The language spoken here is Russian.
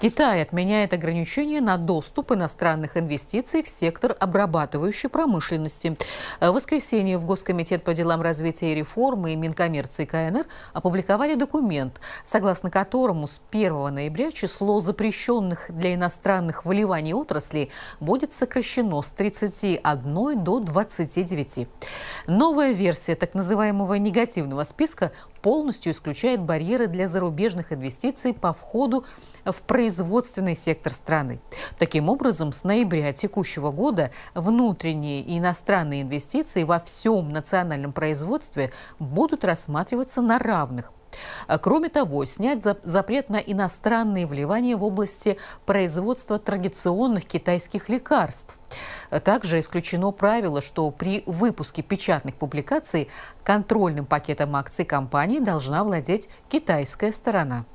Китай отменяет ограничения на доступ иностранных инвестиций в сектор обрабатывающей промышленности. В воскресенье в Госкомитет по делам развития и реформы и Минкоммерции КНР опубликовали документ, согласно которому с 1 ноября число запрещенных для иностранных вливаний отраслей будет сокращено с 31 до 29. Новая версия так называемого негативного списка полностью исключает барьеры для зарубежных инвестиций по входу в производственный сектор страны. Таким образом, с ноября текущего года внутренние и иностранные инвестиции во всем национальном производстве будут рассматриваться на равных. Кроме того, снять запрет на иностранные вливания в области производства традиционных китайских лекарств. Также исключено правило, что при выпуске печатных публикаций контрольным пакетом акций компании должна владеть китайская сторона.